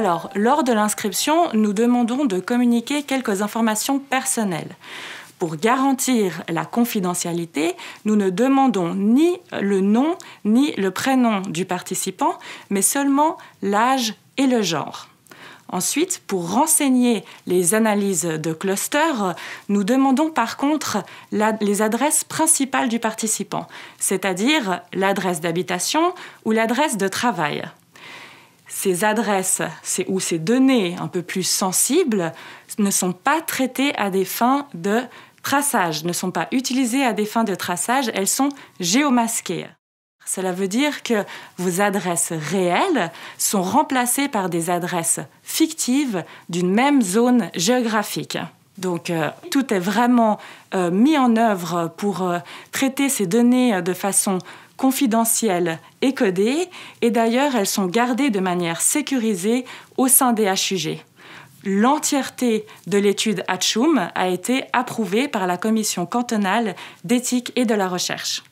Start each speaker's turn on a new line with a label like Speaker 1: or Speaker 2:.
Speaker 1: Alors, lors de l'inscription, nous demandons de communiquer quelques informations personnelles. Pour garantir la confidentialité, nous ne demandons ni le nom ni le prénom du participant, mais seulement l'âge et le genre. Ensuite, pour renseigner les analyses de clusters, nous demandons par contre les adresses principales du participant, c'est-à-dire l'adresse d'habitation ou l'adresse de travail ces adresses ou ces données un peu plus sensibles ne sont pas traitées à des fins de traçage, ne sont pas utilisées à des fins de traçage, elles sont géomasquées. Cela veut dire que vos adresses réelles sont remplacées par des adresses fictives d'une même zone géographique. Donc euh, tout est vraiment euh, mis en œuvre pour euh, traiter ces données de façon confidentielle et codée. et d'ailleurs elles sont gardées de manière sécurisée au sein des HUG. L'entièreté de l'étude HACHUM a été approuvée par la Commission cantonale d'éthique et de la recherche.